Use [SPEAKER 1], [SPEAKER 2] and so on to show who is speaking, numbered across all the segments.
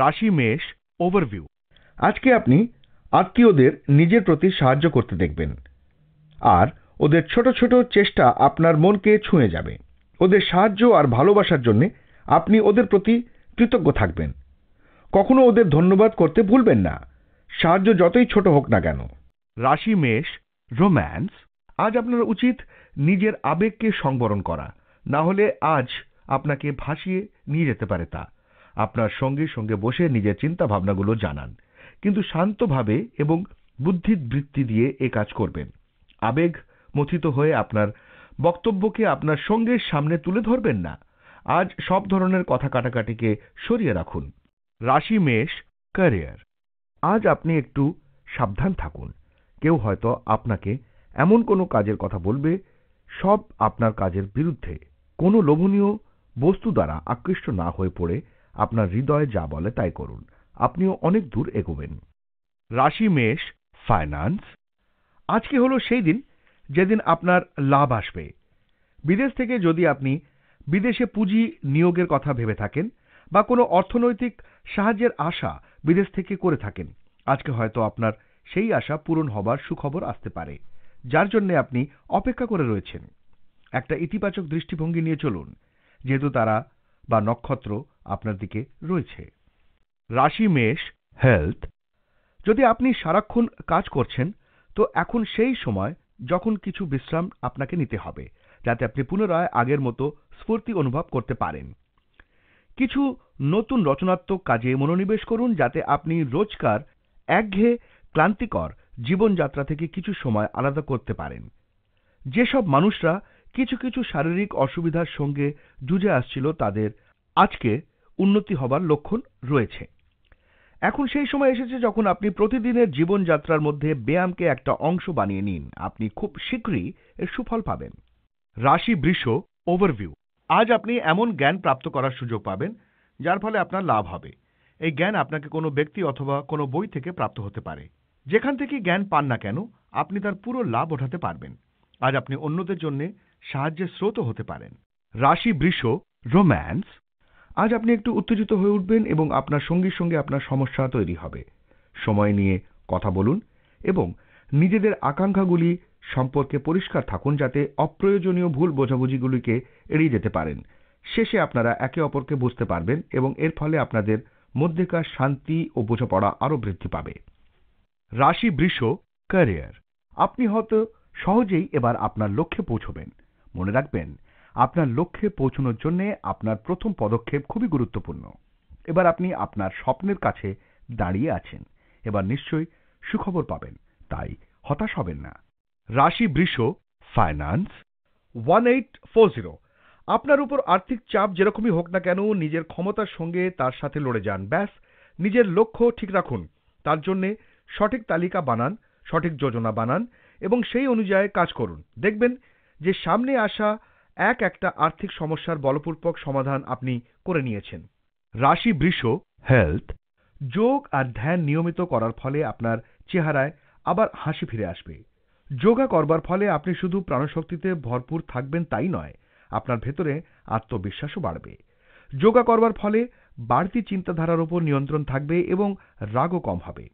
[SPEAKER 1] রাশি মেষ ওভারভিউ আজকে আপনি আত্মীয়দের নিজের প্রতি সাহায্য করতে দেখবেন আর ওদের ছোট ছোট চেষ্টা আপনার মনকে ছুঁয়ে যাবে ওদের সাহায্য আর ভালোবাসার জন্যে আপনি ওদের প্রতি কৃতজ্ঞ থাকবেন কখনো ওদের ধন্যবাদ করতে ভুলবেন না সাহায্য যতই ছোট হোক না কেন রাশি মেষ রোম্যান্স আজ আপনার উচিত নিজের আবেগকে সংবরণ করা না হলে আজ আপনাকে ভাসিয়ে নিয়ে যেতে পারে তা আপনার সঙ্গে সঙ্গে বসে নিজের চিন্তা ভাবনাগুলো জানান কিন্তু শান্তভাবে এবং বুদ্ধিবৃত্তি দিয়ে এ কাজ করবেন আবেগ মথিত হয়ে আপনার বক্তব্যকে আপনার সঙ্গের সামনে তুলে ধরবেন না আজ সব ধরনের কথা কাটাকাটিকে সরিয়ে রাখুন রাশি মেষ ক্যারিয়ার আজ আপনি একটু সাবধান থাকুন কেউ হয়তো আপনাকে এমন কোনো কাজের কথা বলবে সব আপনার কাজের বিরুদ্ধে কোনো লোভনীয় বস্তু দ্বারা আকৃষ্ট না হয়ে পড়ে আপনার হৃদয় যা বলে তাই করুন আপনিও অনেক দূর এগোবেন রাশি মেষ ফাইন্যান্স আজকে হলো সেই দিন যেদিন আপনার লাভ আসবে বিদেশ থেকে যদি আপনি বিদেশে পুঁজি নিয়োগের কথা ভেবে থাকেন বা কোনো অর্থনৈতিক সাহায্যের আশা বিদেশ থেকে করে থাকেন আজকে হয়তো আপনার সেই আশা পূরণ হবার সুখবর আসতে পারে যার জন্য আপনি অপেক্ষা করে রয়েছেন একটা ইতিবাচক দৃষ্টিভঙ্গি নিয়ে চলুন যেহেতু তারা বা নক্ষত্র আপনার দিকে রয়েছে রাশি মেষ হেলথ যদি আপনি সারাক্ষণ কাজ করছেন তো এখন সেই সময় যখন কিছু বিশ্রাম আপনাকে নিতে হবে যাতে আপনি পুনরায় আগের মতো স্ফূর্তি অনুভব করতে পারেন কিছু নতুন রচনাত্মক কাজে মনোনিবেশ করুন যাতে আপনি রোজকার একঘেয়ে ক্লান্তিকর জীবনযাত্রা থেকে কিছু সময় আলাদা করতে পারেন যেসব মানুষরা কিছু কিছু শারীরিক অসুবিধার সঙ্গে জুঝে আসছিল তাদের আজকে উন্নতি হবার লক্ষণ রয়েছে এখন সেই সময় এসেছে যখন আপনি প্রতিদিনের জীবনযাত্রার মধ্যে ব্যায়ামকে একটা অংশ বানিয়ে নিন আপনি খুব শীঘ্রই এর সুফল পাবেন রাশি বৃষ ওভারভিউ আজ আপনি এমন জ্ঞান প্রাপ্ত করার সুযোগ পাবেন যার ফলে আপনার লাভ হবে এই জ্ঞান আপনাকে কোনো ব্যক্তি অথবা কোনো বই থেকে প্রাপ্ত হতে পারে যেখান থেকে জ্ঞান পান না কেন আপনি তার পুরো লাভ ওঠাতে পারবেন আজ আপনি অন্যদের জন্য সাহায্যের স্রোত হতে পারেন রাশি বৃষ রোম্যান্স আজ আপনি একটু উত্তেজিত হয়ে উঠবেন এবং আপনার সঙ্গীর সঙ্গে আপনার সমস্যা তৈরি হবে সময় নিয়ে কথা বলুন এবং নিজেদের আকাঙ্ক্ষাগুলি সম্পর্কে পরিষ্কার থাকুন যাতে অপ্রয়োজনীয় ভুল বোঝাবুঝিগুলিকে এড়িয়ে যেতে পারেন শেষে আপনারা একে অপরকে বুঝতে পারবেন এবং এর ফলে আপনাদের মধ্যেকার শান্তি ও বোঝাপড়া আরও বৃদ্ধি পাবে রাশি বৃষ ক্যারিয়ার আপনি হয়তো সহজেই এবার আপনার লক্ষ্যে পৌঁছবেন মনে রাখবেন আপনার লক্ষ্যে পৌঁছানোর জন্য আপনার প্রথম পদক্ষেপ খুবই গুরুত্বপূর্ণ এবার আপনি আপনার স্বপ্নের কাছে দাঁড়িয়ে আছেন এবার নিশ্চয়ই সুখবর পাবেন তাই হতাশ হবেন না রাশি বৃষ finance one eight four zero আপনার উপর আর্থিক চাপ যেরকমই হোক না কেন নিজের ক্ষমতার সঙ্গে তার সাথে লড়ে যান ব্যাস নিজের লক্ষ্য ঠিক রাখুন তার জন্যে সঠিক তালিকা বানান সঠিক যোজনা বানান এবং সেই অনুযায়ী কাজ করুন দেখবেন যে সামনে আসা এক একটা আর্থিক সমস্যার বলপূর্বক সমাধান আপনি করে নিয়েছেন রাশি বৃষ হেলথ যোগ আর ধ্যান নিয়মিত করার ফলে আপনার চেহারায় আবার হাসি ফিরে আসবে যোগা করবার ফলে আপনি শুধু প্রাণশক্তিতে ভরপুর থাকবেন তাই নয় আপনার ভেতরে আত্মবিশ্বাসও বাড়বে যোগা করবার ফলে বাড়তি চিন্তাধারার উপর নিয়ন্ত্রণ থাকবে এবং রাগও কম হবে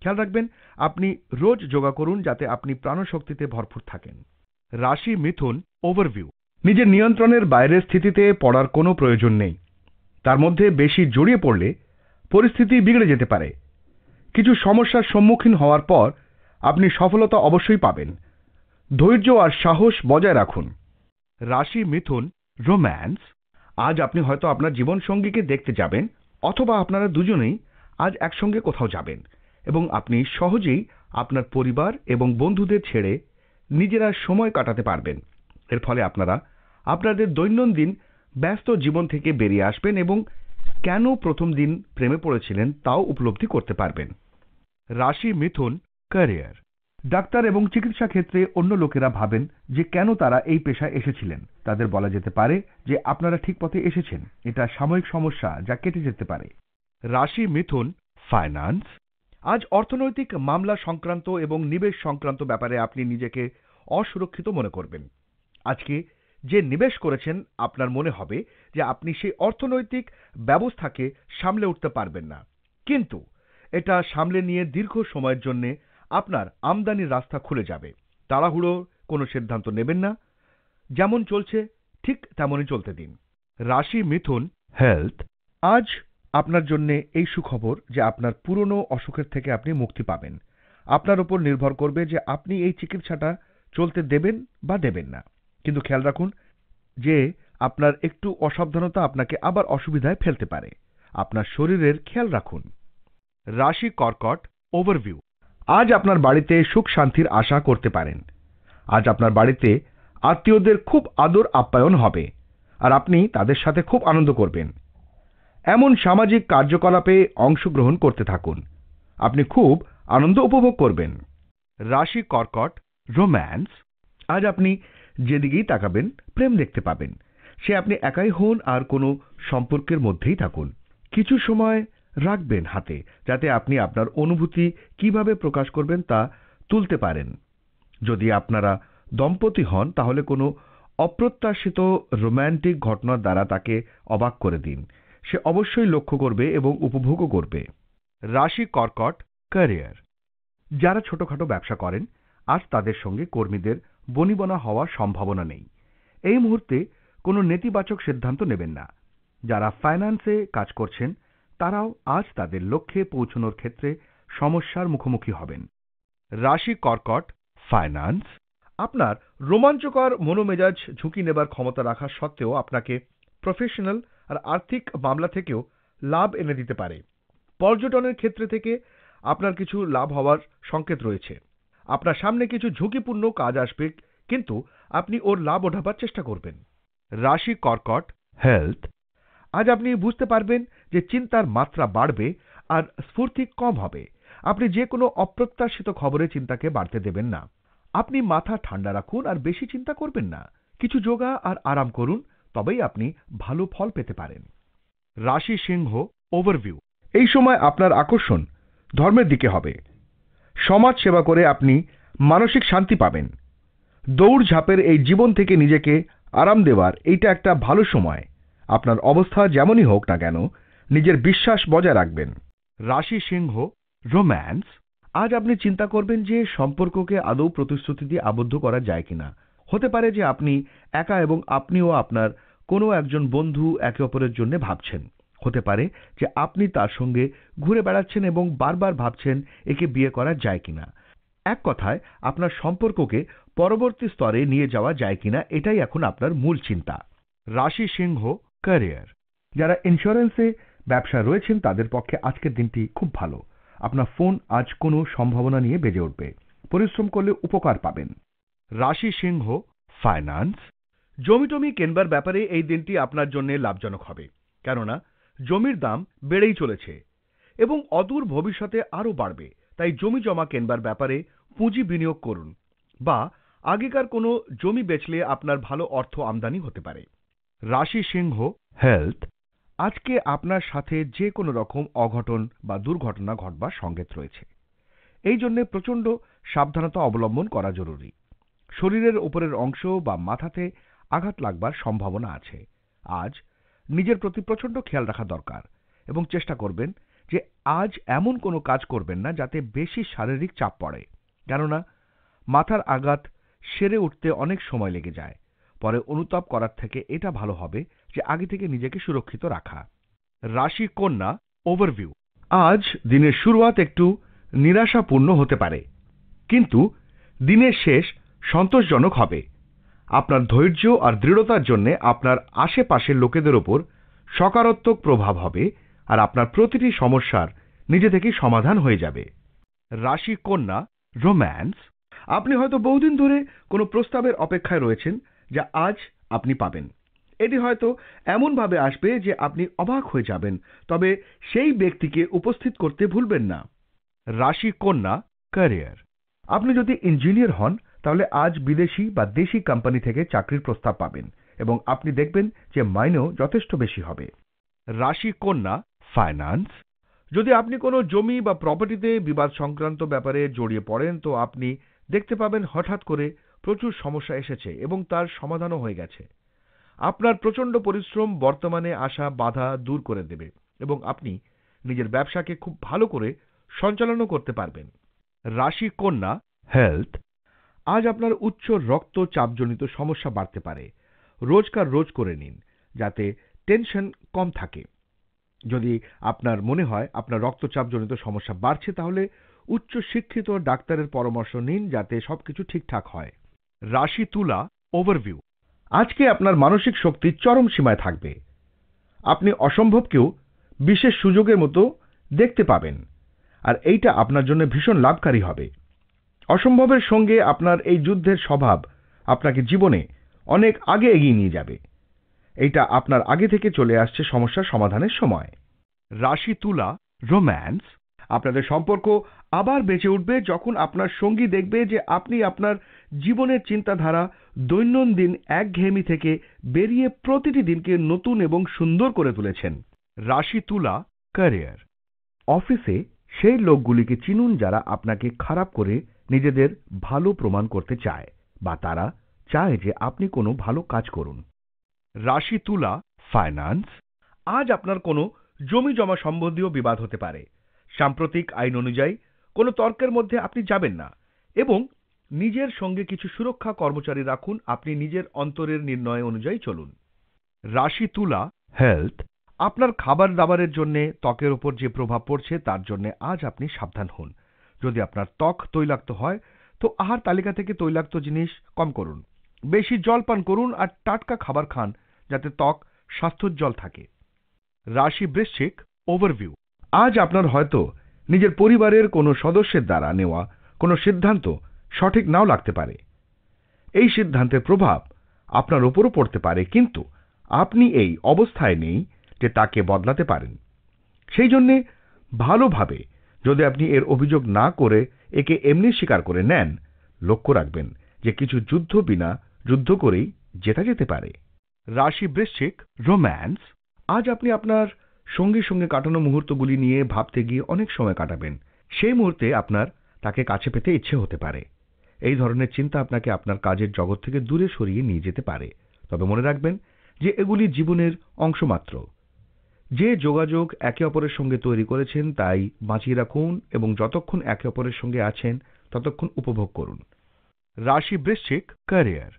[SPEAKER 1] খেয়াল রাখবেন আপনি রোজ যোগা করুন যাতে আপনি প্রাণশক্তিতে ভরপুর থাকেন রাশি মিথুন ওভারভিউ নিজের নিয়ন্ত্রণের বাইরের স্থিতিতে পড়ার কোনো প্রয়োজন নেই তার মধ্যে বেশি জড়িয়ে পড়লে পরিস্থিতি বিগড়ে যেতে পারে কিছু সমস্যার সম্মুখীন হওয়ার পর আপনি সফলতা অবশ্যই পাবেন ধৈর্য আর সাহস বজায় রাখুন রাশি মিথুন রোম্যান্স আজ আপনি হয়তো আপনার জীবন সঙ্গীকে দেখতে যাবেন অথবা আপনারা দুজনেই আজ একসঙ্গে কোথাও যাবেন এবং আপনি সহজেই আপনার পরিবার এবং বন্ধুদের ছেড়ে নিজেরা সময় কাটাতে পারবেন এর ফলে আপনারা আপনাদের দৈনন্দিন ব্যস্ত জীবন থেকে বেরিয়ে আসবেন এবং কেন প্রথম দিন প্রেমে পড়েছিলেন তাও উপলব্ধি করতে পারবেন রাশি মিথুন ক্যারিয়ার ডাক্তার এবং চিকিৎসা ক্ষেত্রে অন্য লোকেরা ভাবেন যে কেন তারা এই পেশায় এসেছিলেন তাদের বলা যেতে পারে যে আপনারা ঠিক পথে এসেছেন এটা সাময়িক সমস্যা যা কেটে যেতে পারে রাশি মিথুন ফাইন্যান্স আজ অর্থনৈতিক মামলা সংক্রান্ত এবং নিবেশ সংক্রান্ত ব্যাপারে আপনি নিজেকে অসুরক্ষিত মনে করবেন আজকে যে নিবেশ করেছেন আপনার মনে হবে যে আপনি সেই অর্থনৈতিক ব্যবস্থাকে সামলে উঠতে পারবেন না কিন্তু এটা সামলে নিয়ে দীর্ঘ সময়ের জন্য আপনার আমদানির রাস্তা খুলে যাবে তাড়াহুড়ো কোনো সিদ্ধান্ত নেবেন না যেমন চলছে ঠিক তেমনই চলতে দিন রাশি মিথুন হেলথ আজ আপনার জন্য এই সুখবর যে আপনার পুরনো অসুখের থেকে আপনি মুক্তি পাবেন আপনার উপর নির্ভর করবে যে আপনি এই চিকিৎসাটা চলতে দেবেন বা দেবেন না কিন্তু খেয়াল রাখুন যে আপনার একটু অসাবধানতা আপনাকে আবার অসুবিধায় ফেলতে পারে আপনার শরীরের খেয়াল রাখুন রাশি কর্কট ওভারভিউ আজ আপনার বাড়িতে সুখ শান্তির আশা করতে পারেন আজ আপনার বাড়িতে আত্মীয়দের খুব আদর আপ্যায়ন হবে আর আপনি তাদের সাথে খুব আনন্দ করবেন এমন সামাজিক কার্যকলাপে অংশগ্রহণ করতে থাকুন আপনি খুব আনন্দ উপভোগ করবেন রাশি কর্কট রোম্যান্স আজ আপনি যেদিকেই তাকাবেন প্রেম দেখতে পাবেন সে আপনি একাই হন আর কোনো সম্পর্কের মধ্যেই থাকুন কিছু সময় রাখবেন হাতে যাতে আপনি আপনার অনুভূতি কিভাবে প্রকাশ করবেন তা তুলতে পারেন যদি আপনারা দম্পতি হন তাহলে কোনো অপ্রত্যাশিত রোম্যান্টিক ঘটনার দ্বারা তাকে অবাক করে দিন সে অবশ্যই লক্ষ্য করবে এবং উপভোগও করবে রাশি কর্কট ক্যারিয়ার যারা ছোটখাটো ব্যবসা করেন আজ তাদের সঙ্গে কর্মীদের বনিবনা হওয়ার সম্ভাবনা নেই এই মুহূর্তে কোনো নেতিবাচক সিদ্ধান্ত নেবেন না যারা ফাইন্যান্সে কাজ করছেন তারাও আজ তাদের লক্ষ্যে পৌঁছনোর ক্ষেত্রে সমস্যার মুখোমুখি হবেন রাশি কর্কট ফাইন্যান্স আপনার রোমাঞ্চকর মনোমেজাজ ঝুঁকি নেবার ক্ষমতা রাখা সত্ত্বেও আপনাকে প্রফেশনাল আর আর্থিক মামলা থেকেও লাভ এনে দিতে পারে পর্যটনের ক্ষেত্রে থেকে আপনার কিছু লাভ হওয়ার সংকেত রয়েছে আপনার সামনে কিছু ঝুঁকিপূর্ণ কাজ আসবে কিন্তু আপনি ওর লাভ ওঠাবার চেষ্টা করবেন রাশি কর্কট হেলথ আজ আপনি বুঝতে পারবেন যে চিন্তার মাত্রা বাড়বে আর স্ফূর্তি কম হবে আপনি যে কোনো অপ্রত্যাশিত খবরে চিন্তাকে বাড়তে দেবেন না আপনি মাথা ঠান্ডা রাখুন আর বেশি চিন্তা করবেন না কিছু যোগা আর আরাম করুন তবেই আপনি ভালো ফল পেতে পারেন রাশি সিংহ ওভারভিউ এই সময় আপনার আকর্ষণ ধর্মের দিকে হবে সমাজ সেবা করে আপনি মানসিক শান্তি পাবেন দৌড়ঝাঁপের এই জীবন থেকে নিজেকে আরাম দেওয়ার এইটা একটা ভালো সময় আপনার অবস্থা যেমনই হোক না কেন নিজের বিশ্বাস বজায় রাখবেন রাশি সিংহ রোম্যান্স আজ আপনি চিন্তা করবেন যে সম্পর্ককে আদৌ প্রতিশ্রুতি দিয়ে আবদ্ধ করা যায় কিনা হতে পারে যে আপনি একা এবং আপনিও আপনার কোনো একজন বন্ধু একে অপরের জন্য ভাবছেন হতে পারে যে আপনি তার সঙ্গে ঘুরে বেড়াচ্ছেন এবং বারবার ভাবছেন একে বিয়ে করা যায় কিনা এক কথায় আপনার সম্পর্ককে পরবর্তী স্তরে নিয়ে যাওয়া যায় কিনা এটাই এখন আপনার মূল চিন্তা রাশি সিংহ ক্যারিয়ার যারা ইন্স্যুরেন্সে ব্যবসা রয়েছেন তাদের পক্ষে আজকের দিনটি খুব ভালো আপনার ফোন আজ কোনো সম্ভাবনা নিয়ে বেজে উঠবে পরিশ্রম করলে উপকার পাবেন রাশি সিংহ ফাইন্যান্স জমিটমি কেনবার ব্যাপারে এই দিনটি আপনার জন্য লাভজনক হবে কেননা জমির দাম বেড়েই চলেছে এবং অদূর ভবিষ্যতে আরও বাড়বে তাই জমি জমা কেনবার ব্যাপারে পুঁজি বিনিয়োগ করুন বা আগেকার কোনো জমি বেচলে আপনার ভালো অর্থ আমদানি হতে পারে রাশি সিংহ হেলথ আজকে আপনার সাথে যে কোনো রকম অঘটন বা দুর্ঘটনা ঘটবার সংকেত রয়েছে এই জন্যে প্রচণ্ড সাবধানতা অবলম্বন করা জরুরি শরীরের উপরের অংশ বা মাথাতে আঘাত লাগবার সম্ভাবনা আছে আজ নিজের প্রতি প্রচণ্ড খেয়াল রাখা দরকার এবং চেষ্টা করবেন যে আজ এমন কোনো কাজ করবেন না যাতে বেশি শারীরিক চাপ পড়ে কেননা মাথার আঘাত সেরে উঠতে অনেক সময় লেগে যায় পরে অনুতাপ করার থেকে এটা ভালো হবে যে আগে থেকে নিজেকে সুরক্ষিত রাখা রাশি কন্যা ওভারভিউ আজ দিনের শুরুয়াত একটু নিরাশাপূর্ণ হতে পারে কিন্তু দিনের শেষ সন্তোষজনক হবে আপনার ধৈর্য আর দৃঢ়তার জন্য আপনার আশেপাশের লোকেদের ওপর সকারাত্মক প্রভাব হবে আর আপনার প্রতিটি সমস্যার নিজে থেকে সমাধান হয়ে যাবে রাশি কন্যা রোম্যান্স আপনি হয়তো বহুদিন ধরে কোনো প্রস্তাবের অপেক্ষায় রয়েছেন যা আজ আপনি পাবেন এটি হয়তো এমনভাবে আসবে যে আপনি অবাক হয়ে যাবেন তবে সেই ব্যক্তিকে উপস্থিত করতে ভুলবেন না রাশি কন্যা ক্যারিয়ার আপনি যদি ইঞ্জিনিয়ার হন তাহলে আজ বিদেশি বা দেশি কোম্পানি থেকে চাকরির প্রস্তাব পাবেন এবং আপনি দেখবেন যে মাইনেও যথেষ্ট বেশি হবে রাশি কন্যা ফাইন্যান্স যদি আপনি কোনো জমি বা প্রপার্টিতে বিবাদ সংক্রান্ত ব্যাপারে জড়িয়ে পড়েন তো আপনি দেখতে পাবেন হঠাৎ করে প্রচুর সমস্যা এসেছে এবং তার সমাধানও হয়ে গেছে আপনার প্রচণ্ড পরিশ্রম বর্তমানে আসা বাধা দূর করে দেবে এবং আপনি নিজের ব্যবসাকে খুব ভালো করে সঞ্চালনও করতে পারবেন রাশি কন্যা হেলথ আজ আপনার উচ্চ রক্তচাপজনিত সমস্যা বাড়তে পারে রোজকার রোজ করে নিন যাতে টেনশন কম থাকে যদি আপনার মনে হয় আপনার রক্তচাপজনিত সমস্যা বাড়ছে তাহলে উচ্চ শিক্ষিত ডাক্তারের পরামর্শ নিন যাতে সবকিছু ঠিকঠাক হয় রাশি তুলা ওভারভিউ আজকে আপনার মানসিক শক্তি চরম সীমায় থাকবে আপনি অসম্ভবকেও বিশেষ সুযোগের মতো দেখতে পাবেন আর এইটা আপনার জন্য ভীষণ লাভকারী হবে অসম্ভবের সঙ্গে আপনার এই যুদ্ধের স্বভাব আপনাকে জীবনে অনেক আগে এগিয়ে নিয়ে যাবে এটা আপনার আগে থেকে চলে আসছে সমস্যা সমাধানের সময় রাশি তুলা রোম্যান্স আপনাদের সম্পর্ক আবার বেঁচে উঠবে যখন আপনার সঙ্গী দেখবে যে আপনি আপনার জীবনের চিন্তাধারা দৈনন্দিন একঘেয়েমি থেকে বেরিয়ে প্রতিটি দিনকে নতুন এবং সুন্দর করে তুলেছেন রাশি তুলা ক্যারিয়ার অফিসে সেই লোকগুলিকে চিনুন যারা আপনাকে খারাপ করে নিজেদের ভালো প্রমাণ করতে চায় বা তারা চায় যে আপনি কোনো ভালো কাজ করুন রাশি তুলা ফাইন্যান্স আজ আপনার কোনো জমি জমা সম্বন্ধীয় বিবাদ হতে পারে সাম্প্রতিক আইন অনুযায়ী কোনো তর্কের মধ্যে আপনি যাবেন না এবং নিজের সঙ্গে কিছু সুরক্ষা কর্মচারী রাখুন আপনি নিজের অন্তরের নির্ণয় অনুযায়ী চলুন রাশি তুলা হেলথ আপনার খাবার দাবারের জন্য ত্বকের ওপর যে প্রভাব পড়ছে তার জন্য আজ আপনি সাবধান হন যদি আপনার ত্বক তৈলাক্ত হয় তো আহার তালিকা থেকে তৈলাক্ত জিনিস কম করুন বেশি জল পান করুন আর টাটকা খাবার খান যাতে ত্বক স্বাস্থ্যোজ্জ্বল থাকে রাশি বৃশ্চিক ওভারভিউ আজ আপনার হয়তো নিজের পরিবারের কোনো সদস্যের দ্বারা নেওয়া কোনো সিদ্ধান্ত সঠিক নাও লাগতে পারে এই সিদ্ধান্তের প্রভাব আপনার উপরও পড়তে পারে কিন্তু আপনি এই অবস্থায় নেই যে তাকে বদলাতে পারেন সেই জন্যে ভালোভাবে যদি আপনি এর অভিযোগ না করে একে এমনি স্বীকার করে নেন লক্ষ্য রাখবেন যে কিছু যুদ্ধ বিনা যুদ্ধ করেই জেতা যেতে পারে রাশি বৃশ্চিক রোম্যান্স আজ আপনি আপনার সঙ্গে সঙ্গে কাটানো মুহূর্তগুলি নিয়ে ভাবতে গিয়ে অনেক সময় কাটাবেন সেই মুহূর্তে আপনার তাকে কাছে পেতে ইচ্ছে হতে পারে এই ধরনের চিন্তা আপনাকে আপনার কাজের জগৎ থেকে দূরে সরিয়ে নিয়ে যেতে পারে তবে মনে রাখবেন যে এগুলি জীবনের অংশমাত্র যে যোগাযোগ একে অপরের সঙ্গে তৈরি করেছেন তাই বাঁচিয়ে রাখুন এবং যতক্ষণ একে অপরের সঙ্গে আছেন ততক্ষণ উপভোগ করুন রাশি বৃশ্চিক ক্যারিয়ার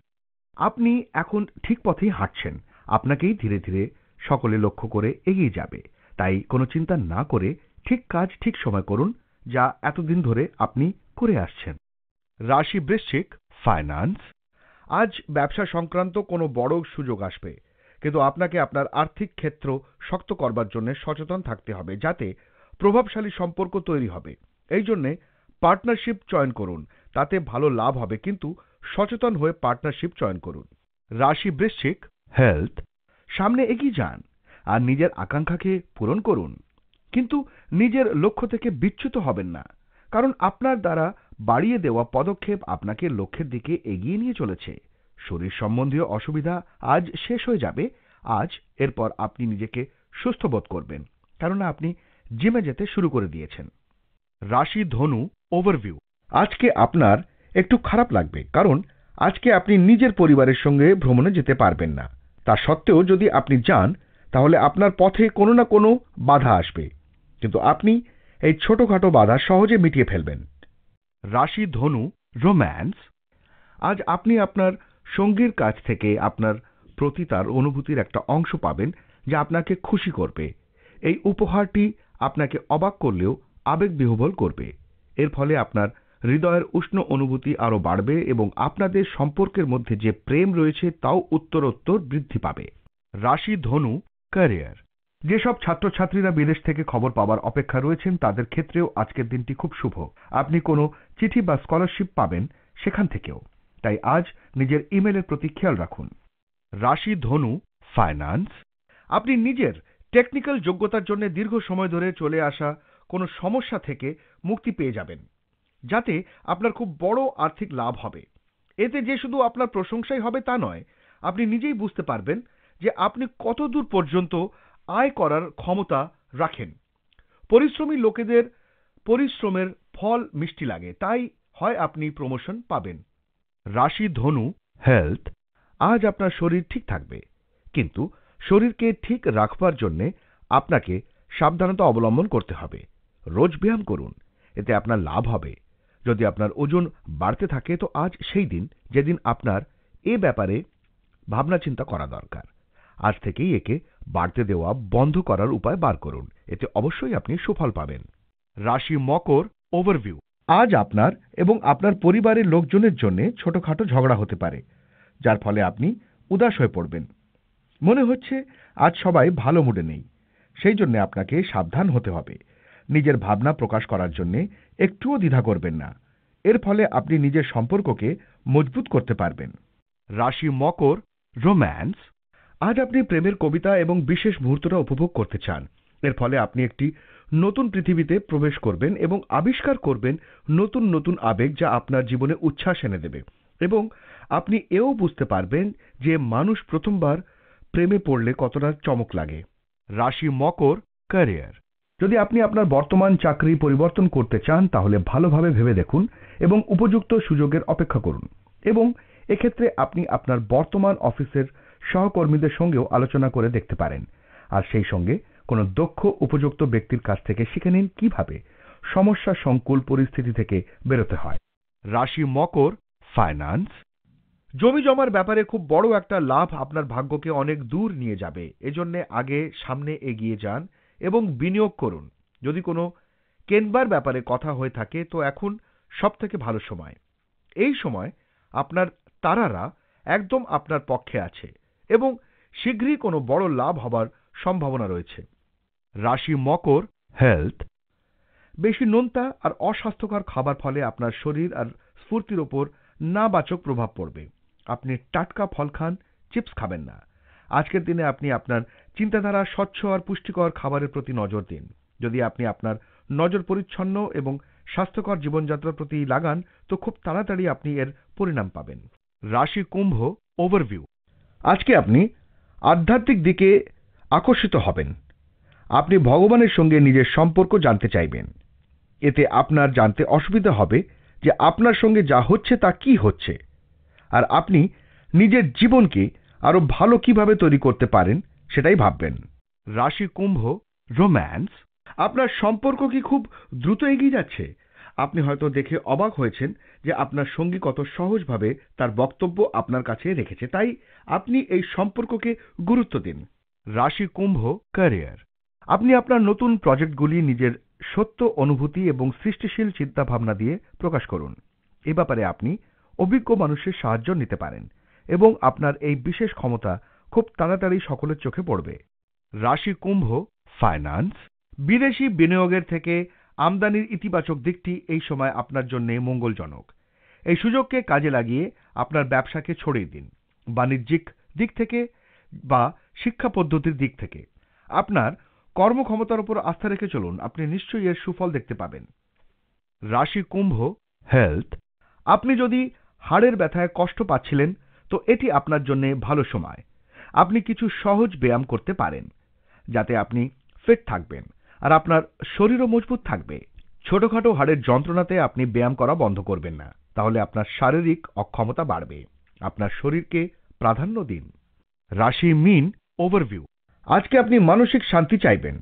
[SPEAKER 1] আপনি এখন ঠিক পথেই হাঁটছেন আপনাকেই ধীরে ধীরে সকলে লক্ষ্য করে এগিয়ে যাবে তাই কোনো চিন্তা না করে ঠিক কাজ ঠিক সময় করুন যা এতদিন ধরে আপনি করে আসছেন রাশি বৃশ্চিক ফাইন্যান্স আজ ব্যবসা সংক্রান্ত কোনো বড় সুযোগ আসবে কিন্তু আপনাকে আপনার আর্থিক ক্ষেত্র শক্ত করবার জন্য সচেতন থাকতে হবে যাতে প্রভাবশালী সম্পর্ক তৈরি হবে এই জন্যে পার্টনারশিপ চয়ন করুন তাতে ভালো লাভ হবে কিন্তু সচেতন হয়ে পার্টনারশিপ চয়ন করুন রাশি বৃশ্চিক হেলথ সামনে এগিয়ে যান আর নিজের আকাঙ্ক্ষাকে পূরণ করুন কিন্তু নিজের লক্ষ্য থেকে বিচ্যুত হবেন না কারণ আপনার দ্বারা বাড়িয়ে দেওয়া পদক্ষেপ আপনাকে লক্ষ্যের দিকে এগিয়ে নিয়ে চলেছে শরীর সম্বন্ধীয় অসুবিধা আজ শেষ হয়ে যাবে আজ এরপর আপনি নিজেকে সুস্থ বোধ করবেন কেননা আপনি জিমে যেতে শুরু করে দিয়েছেন রাশি ধনু ওভারভিউ আজকে আপনার একটু খারাপ লাগবে কারণ আজকে আপনি নিজের পরিবারের সঙ্গে ভ্রমণে যেতে পারবেন না তা সত্ত্বেও যদি আপনি যান তাহলে আপনার পথে কোনো না কোনো বাধা আসবে কিন্তু আপনি এই ছোটখাটো বাধা সহজে মিটিয়ে ফেলবেন রাশি ধনু রোম্যান্স আজ আপনি আপনার সঙ্গীর কাছ থেকে আপনার প্রতি তার অনুভূতির একটা অংশ পাবেন যা আপনাকে খুশি করবে এই উপহারটি আপনাকে অবাক করলেও আবেগ বিহবল করবে এর ফলে আপনার হৃদয়ের উষ্ণ অনুভূতি আরও বাড়বে এবং আপনাদের সম্পর্কের মধ্যে যে প্রেম রয়েছে তাও উত্তরোত্তর বৃদ্ধি পাবে রাশি ধনু ক্যারিয়ার যেসব ছাত্রছাত্রীরা বিদেশ থেকে খবর পাওয়ার অপেক্ষা রয়েছেন তাদের ক্ষেত্রেও আজকের দিনটি খুব শুভ আপনি কোনো চিঠি বা স্কলারশিপ পাবেন সেখান থেকেও তাই আজ নিজের ইমেলের প্রতি খেয়াল রাখুন রাশি ধনু ফাইন্যান্স আপনি নিজের টেকনিক্যাল যোগ্যতার জন্য দীর্ঘ সময় ধরে চলে আসা কোনো সমস্যা থেকে মুক্তি পেয়ে যাবেন যাতে আপনার খুব বড় আর্থিক লাভ হবে এতে যে শুধু আপনার প্রশংসাই হবে তা নয় আপনি নিজেই বুঝতে পারবেন যে আপনি কতদূর পর্যন্ত আয় করার ক্ষমতা রাখেন পরিশ্রমী লোকেদের পরিশ্রমের ফল মিষ্টি লাগে তাই হয় আপনি প্রমোশন পাবেন রাশি ধনু হেলথ আজ আপনার শরীর ঠিক থাকবে কিন্তু শরীরকে ঠিক রাখবার জন্যে আপনাকে সাবধানতা অবলম্বন করতে হবে রোজ ব্যায়াম করুন এতে আপনার লাভ হবে যদি আপনার ওজন বাড়তে থাকে তো আজ সেই দিন যেদিন আপনার এ ব্যাপারে ভাবনা চিন্তা করা দরকার আজ থেকেই একে বাড়তে দেওয়া বন্ধ করার উপায় বার করুন এতে অবশ্যই আপনি সুফল পাবেন রাশি মকর ওভারভিউ আজ আপনার এবং আপনার পরিবারের লোকজনের জন্য ছোটখাটো ঝগড়া হতে পারে যার ফলে আপনি উদাস হয়ে পড়বেন মনে হচ্ছে আজ সবাই ভালো মুডে নেই সেই জন্য আপনাকে সাবধান হতে হবে নিজের ভাবনা প্রকাশ করার জন্য একটুও দ্বিধা করবেন না এর ফলে আপনি নিজের সম্পর্ককে মজবুত করতে পারবেন রাশি মকর রোম্যান্স আজ আপনি প্রেমের কবিতা এবং বিশেষ মুহূর্তটা উপভোগ করতে চান এর ফলে আপনি একটি নতুন পৃথিবীতে প্রবেশ করবেন এবং আবিষ্কার করবেন নতুন নতুন আবেগ যা আপনার জীবনে উচ্ছ্বাস এনে দেবে এবং আপনি এও বুঝতে পারবেন যে মানুষ প্রথমবার প্রেমে পড়লে কতটা চমক লাগে রাশি মকর ক্যারিয়ার যদি আপনি আপনার বর্তমান চাকরি পরিবর্তন করতে চান তাহলে ভালোভাবে ভেবে দেখুন এবং উপযুক্ত সুযোগের অপেক্ষা করুন এবং এক্ষেত্রে আপনি আপনার বর্তমান অফিসের সহকর্মীদের সঙ্গেও আলোচনা করে দেখতে পারেন আর সেই সঙ্গে কোনো দক্ষ উপযুক্ত ব্যক্তির কাছ থেকে শিখে নিন কিভাবে সমস্যা সংকুল পরিস্থিতি থেকে বেরোতে হয় রাশি মকর ফাইন্যান্স জমি জমার ব্যাপারে খুব বড় একটা লাভ আপনার ভাগ্যকে অনেক দূর নিয়ে যাবে এজন্য আগে সামনে এগিয়ে যান এবং বিনিয়োগ করুন যদি কোনো কেনবার ব্যাপারে কথা হয়ে থাকে তো এখন সব থেকে ভালো সময় এই সময় আপনার তারারা একদম আপনার পক্ষে আছে এবং শীঘ্রই কোনো বড় লাভ হবার সম্ভাবনা রয়েছে রাশি মকর হেলথ বেশি নোনতা আর অস্বাস্থ্যকর খাবার ফলে আপনার শরীর আর স্ফূর্তির ওপর নাবাচক প্রভাব পড়বে আপনি টাটকা ফল খান চিপস খাবেন না আজকের দিনে আপনি আপনার চিন্তাধারা স্বচ্ছ আর পুষ্টিকর খাবারের প্রতি নজর দিন যদি আপনি আপনার নজর পরিচ্ছন্ন এবং স্বাস্থ্যকর জীবনযাত্রার প্রতি লাগান তো খুব তাড়াতাড়ি আপনি এর পরিণাম পাবেন রাশি কুম্ভ ওভারভিউ আজকে আপনি আধ্যাত্মিক দিকে আকর্ষিত হবেন আপনি ভগবানের সঙ্গে নিজের সম্পর্ক জানতে চাইবেন এতে আপনার জানতে অসুবিধা হবে যে আপনার সঙ্গে যা হচ্ছে তা কি হচ্ছে আর আপনি নিজের জীবনকে আরও ভালো কিভাবে তৈরি করতে পারেন সেটাই ভাববেন রাশি কুম্ভ রোম্যান্স আপনার সম্পর্ক কি খুব দ্রুত এগিয়ে যাচ্ছে আপনি হয়তো দেখে অবাক হয়েছেন যে আপনার সঙ্গী কত সহজভাবে তার বক্তব্য আপনার কাছে রেখেছে তাই আপনি এই সম্পর্ককে গুরুত্ব দিন রাশি কুম্ভ ক্যারিয়ার আপনি আপনার নতুন প্রজেক্টগুলি নিজের সত্য অনুভূতি এবং সৃষ্টিশীল চিন্তাভাবনা দিয়ে প্রকাশ করুন এ ব্যাপারে আপনি অভিজ্ঞ মানুষের সাহায্য নিতে পারেন এবং আপনার এই বিশেষ ক্ষমতা খুব তাড়াতাড়ি সকলের চোখে পড়বে রাশি কুম্ভ ফাইন্যান্স বিদেশি বিনিয়োগের থেকে আমদানির ইতিবাচক দিকটি এই সময় আপনার জন্য মঙ্গলজনক এই সুযোগকে কাজে লাগিয়ে আপনার ব্যবসাকে ছড়িয়ে দিন বাণিজ্যিক দিক থেকে বা শিক্ষা পদ্ধতির দিক থেকে আপনার কর্মক্ষমতার উপর আস্থা রেখে চলুন আপনি নিশ্চয়ই এর সুফল দেখতে পাবেন রাশি কুম্ভ হেলথ আপনি যদি হাড়ের ব্যথায় কষ্ট পাচ্ছিলেন তো এটি আপনার জন্য ভালো সময় আপনি কিছু সহজ ব্যায়াম করতে পারেন যাতে আপনি ফিট থাকবেন আর আপনার শরীরও মজবুত থাকবে ছোটখাটো হাড়ের যন্ত্রণাতে আপনি ব্যায়াম করা বন্ধ করবেন না তাহলে আপনার শারীরিক অক্ষমতা বাড়বে আপনার শরীরকে প্রাধান্য দিন রাশি মিন ওভারভিউ আজকে আপনি মানসিক শান্তি চাইবেন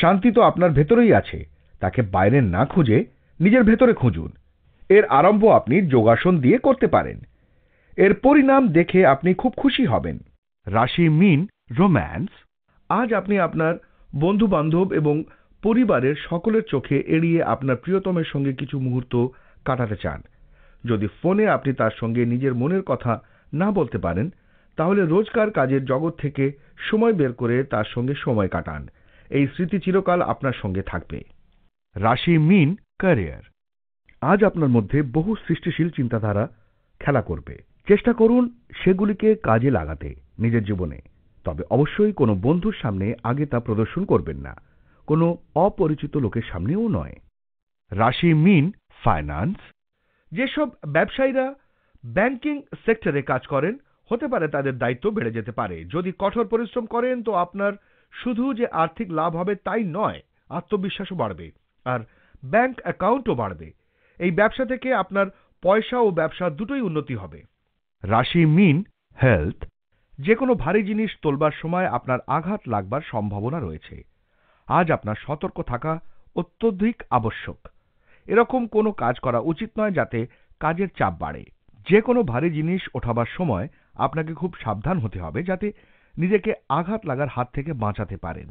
[SPEAKER 1] শান্তি তো আপনার ভেতরেই আছে তাকে বাইরে না খুঁজে নিজের ভেতরে খুঁজুন এর আরম্ভ আপনি যোগাসন দিয়ে করতে পারেন এর পরিণাম দেখে আপনি খুব খুশি হবেন রাশি মিন রোম্যান্স আজ আপনি আপনার বন্ধু বান্ধব এবং পরিবারের সকলের চোখে এড়িয়ে আপনার প্রিয়তমের সঙ্গে কিছু মুহূর্ত কাটাতে চান যদি ফোনে আপনি তার সঙ্গে নিজের মনের কথা না বলতে পারেন তাহলে রোজকার কাজের জগৎ থেকে সময় বের করে তার সঙ্গে সময় কাটান এই স্মৃতি চিরকাল আপনার সঙ্গে থাকবে রাশি মিন ক্যারিয়ার আজ আপনার মধ্যে বহু সৃষ্টিশীল চিন্তাধারা খেলা করবে চেষ্টা করুন সেগুলিকে কাজে লাগাতে নিজের জীবনে তবে অবশ্যই কোনো বন্ধুর সামনে আগে তা প্রদর্শন করবেন না কোনো অপরিচিত লোকের সামনেও নয় রাশি মিন ফাইন্যান্স যেসব ব্যবসায়ীরা ব্যাংকিং সেক্টরে কাজ করেন হতে পারে তাদের দায়িত্ব বেড়ে যেতে পারে যদি কঠোর পরিশ্রম করেন তো আপনার শুধু যে আর্থিক লাভ হবে তাই নয় আত্মবিশ্বাসও বাড়বে আর ব্যাংক অ্যাকাউন্টও বাড়বে এই ব্যবসা থেকে আপনার পয়সা ও ব্যবসা দুটোই উন্নতি হবে রাশি মিন হেলথ যে কোনো ভারী জিনিস তোলবার সময় আপনার আঘাত লাগবার সম্ভাবনা রয়েছে আজ আপনার সতর্ক থাকা অত্যধিক আবশ্যক এরকম কোনো কাজ করা উচিত নয় যাতে কাজের চাপ বাড়ে যে কোনো ভারী জিনিস ওঠাবার সময় আপনাকে খুব সাবধান হতে হবে যাতে নিজেকে আঘাত লাগার হাত থেকে বাঁচাতে পারেন